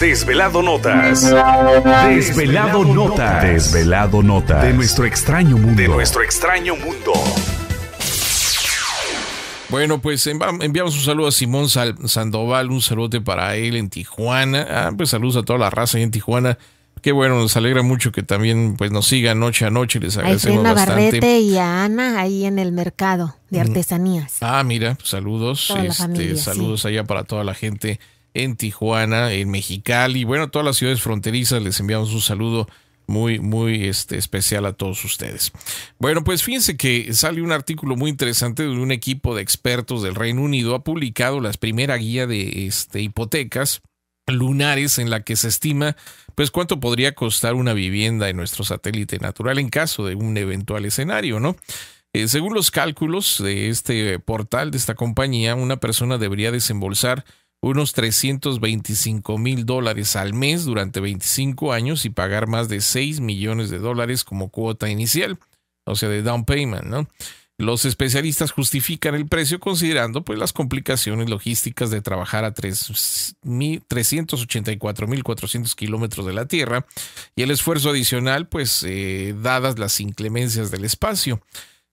Desvelado Notas. Desvelado, Notas. Desvelado Notas. De nuestro extraño mundo. De nuestro extraño mundo. Bueno, pues enviamos un saludo a Simón Sandoval, un saludo para él en Tijuana. Ah, pues saludos a toda la raza ahí en Tijuana. Qué bueno, nos alegra mucho que también pues nos siga noche a noche, les agradecemos a Barrete y a Ana ahí en el mercado de mm. artesanías. Ah, mira, pues, saludos, este, saludos allá para toda la gente en Tijuana, en Mexicali, bueno, todas las ciudades fronterizas, les enviamos un saludo muy, muy este, especial a todos ustedes. Bueno, pues fíjense que sale un artículo muy interesante de un equipo de expertos del Reino Unido. Ha publicado la primera guía de este, hipotecas lunares en la que se estima pues cuánto podría costar una vivienda en nuestro satélite natural en caso de un eventual escenario, ¿no? Eh, según los cálculos de este portal, de esta compañía, una persona debería desembolsar unos 325 mil dólares al mes durante 25 años y pagar más de 6 millones de dólares como cuota inicial, o sea, de down payment, ¿no? Los especialistas justifican el precio considerando pues, las complicaciones logísticas de trabajar a mil 384.400 kilómetros de la Tierra y el esfuerzo adicional, pues, eh, dadas las inclemencias del espacio.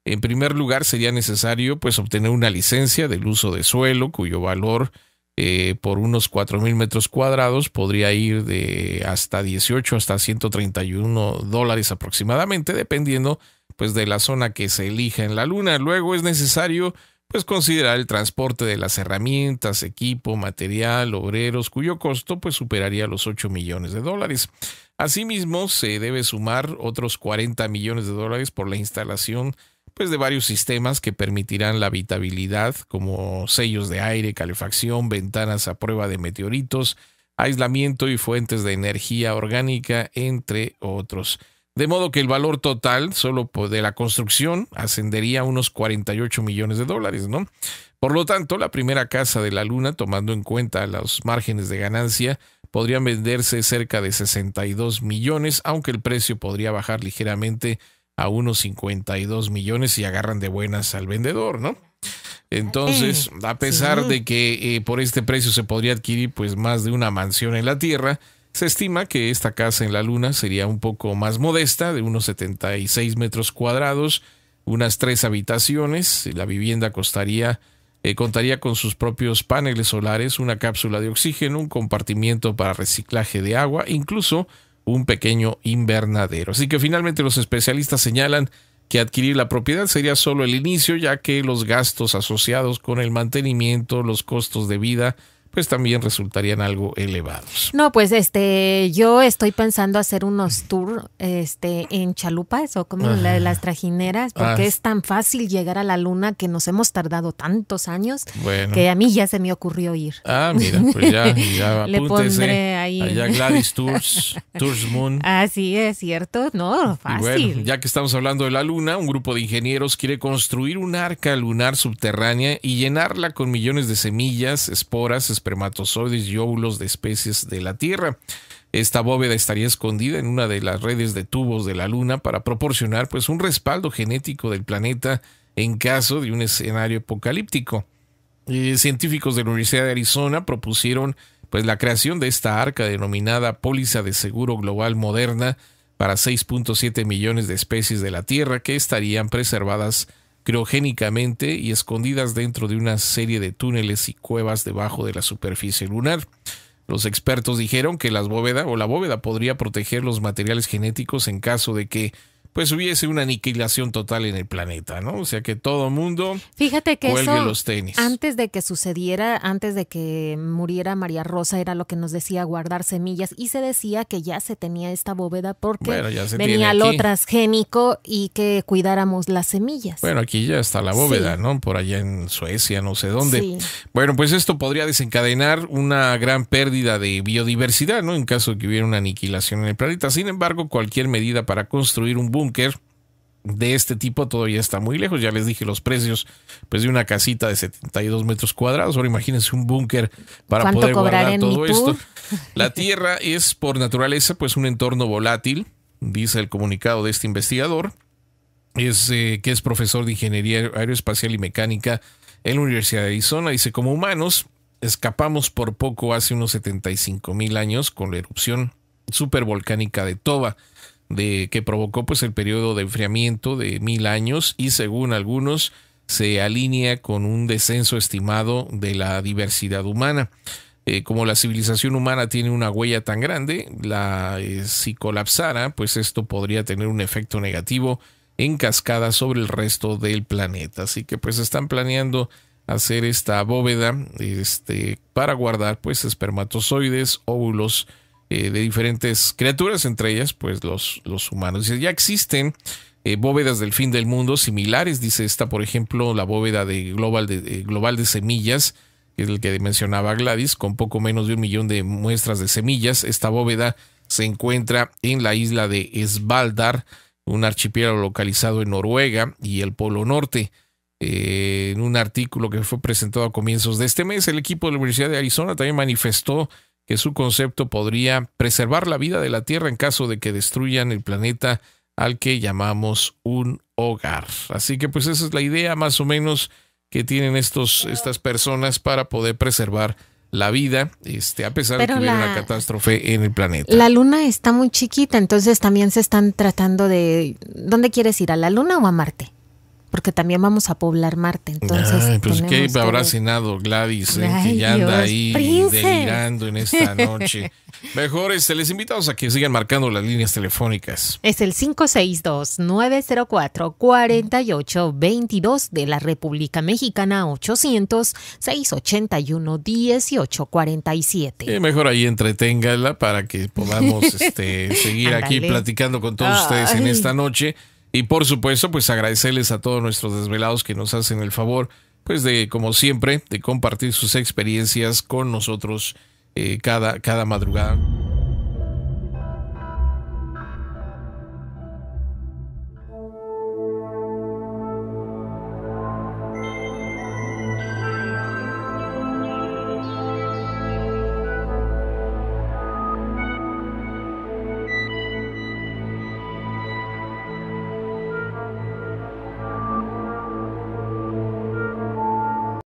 En primer lugar, sería necesario pues, obtener una licencia del uso de suelo, cuyo valor eh, por unos 4.000 metros cuadrados podría ir de hasta 18 hasta 131 dólares aproximadamente, dependiendo pues de la zona que se elija en la luna. Luego es necesario pues considerar el transporte de las herramientas, equipo, material, obreros, cuyo costo pues superaría los 8 millones de dólares. Asimismo, se debe sumar otros 40 millones de dólares por la instalación pues de varios sistemas que permitirán la habitabilidad, como sellos de aire, calefacción, ventanas a prueba de meteoritos, aislamiento y fuentes de energía orgánica, entre otros. De modo que el valor total solo de la construcción ascendería a unos 48 millones de dólares, ¿no? Por lo tanto, la primera casa de la Luna, tomando en cuenta los márgenes de ganancia, podrían venderse cerca de 62 millones, aunque el precio podría bajar ligeramente a unos 52 millones y agarran de buenas al vendedor, ¿no? Entonces, eh, a pesar de que eh, por este precio se podría adquirir pues más de una mansión en la Tierra, se estima que esta casa en la Luna sería un poco más modesta, de unos 76 metros cuadrados, unas tres habitaciones, la vivienda costaría, eh, contaría con sus propios paneles solares, una cápsula de oxígeno, un compartimiento para reciclaje de agua, incluso un pequeño invernadero. Así que finalmente los especialistas señalan que adquirir la propiedad sería solo el inicio, ya que los gastos asociados con el mantenimiento, los costos de vida, pues también resultarían algo elevados. No, pues este, yo estoy pensando hacer unos tours este, en chalupas o como la de las trajineras, porque ah. es tan fácil llegar a la luna que nos hemos tardado tantos años que a mí ya se me ocurrió ir. Ah, mira, pues ya, Le pondré ahí. Gladys Tours, Tours Moon. Así es, cierto, no, fácil. bueno, ya que estamos hablando de la luna, un grupo de ingenieros quiere construir un arca lunar subterránea y llenarla con millones de semillas, esporas, esporas espermatozoides y óvulos de especies de la Tierra. Esta bóveda estaría escondida en una de las redes de tubos de la Luna para proporcionar pues, un respaldo genético del planeta en caso de un escenario apocalíptico. científicos de la Universidad de Arizona propusieron pues, la creación de esta arca denominada Póliza de Seguro Global Moderna para 6.7 millones de especies de la Tierra que estarían preservadas criogénicamente y escondidas dentro de una serie de túneles y cuevas debajo de la superficie lunar. Los expertos dijeron que las bóveda o la bóveda podría proteger los materiales genéticos en caso de que pues hubiese una aniquilación total en el planeta, ¿no? O sea que todo mundo Fíjate que eso, los tenis. Antes de que sucediera, antes de que muriera María Rosa, era lo que nos decía guardar semillas y se decía que ya se tenía esta bóveda porque tenía venía lo transgénico y que cuidáramos las semillas. Bueno, aquí ya está la bóveda, ¿no? Por allá en Suecia, no sé dónde. Bueno, pues esto podría desencadenar una gran pérdida de biodiversidad, ¿no? En caso de que hubiera una aniquilación en el planeta. Sin embargo, cualquier medida para construir un boom búnker de este tipo todavía está muy lejos. Ya les dije los precios pues de una casita de 72 metros cuadrados. Ahora imagínense un búnker para poder guardar todo esto. La Tierra es por naturaleza pues un entorno volátil, dice el comunicado de este investigador, es, eh, que es profesor de Ingeniería Aeroespacial y Mecánica en la Universidad de Arizona. Dice, como humanos escapamos por poco hace unos 75 mil años con la erupción supervolcánica de Toba que provocó pues, el periodo de enfriamiento de mil años y según algunos se alinea con un descenso estimado de la diversidad humana. Eh, como la civilización humana tiene una huella tan grande, la, eh, si colapsara, pues esto podría tener un efecto negativo en cascada sobre el resto del planeta. Así que pues están planeando hacer esta bóveda este, para guardar pues espermatozoides, óvulos, eh, de diferentes criaturas, entre ellas pues los, los humanos. Dice, ya existen eh, bóvedas del fin del mundo similares, dice esta, por ejemplo, la bóveda de global de, eh, global de semillas, que es el que mencionaba Gladys, con poco menos de un millón de muestras de semillas. Esta bóveda se encuentra en la isla de Svalbard, un archipiélago localizado en Noruega y el Polo Norte. en un artículo que fue presentado a comienzos de este mes, el equipo de la Universidad de Arizona también manifestó que su concepto podría preservar la vida de la Tierra en caso de que destruyan el planeta al que llamamos un hogar. Así que pues esa es la idea más o menos que tienen estos, estas personas para poder preservar la vida, este, a pesar de que hubiera una catástrofe en el planeta. La luna está muy chiquita, entonces también se están tratando de... ¿Dónde quieres ir? ¿A la luna o a Marte? porque también vamos a poblar Marte. Entonces, Ay, pues qué que habrá cenado Gladys, eh, que ya anda ahí delirando en esta noche. Mejor este, les invitamos a que sigan marcando las líneas telefónicas. Es el 562-904-4822 de la República Mexicana, 800-681-1847. mejor ahí entreténgala para que podamos este, seguir aquí platicando con todos ustedes en esta noche. Y por supuesto, pues agradecerles a todos nuestros desvelados que nos hacen el favor, pues de, como siempre, de compartir sus experiencias con nosotros eh, cada, cada madrugada.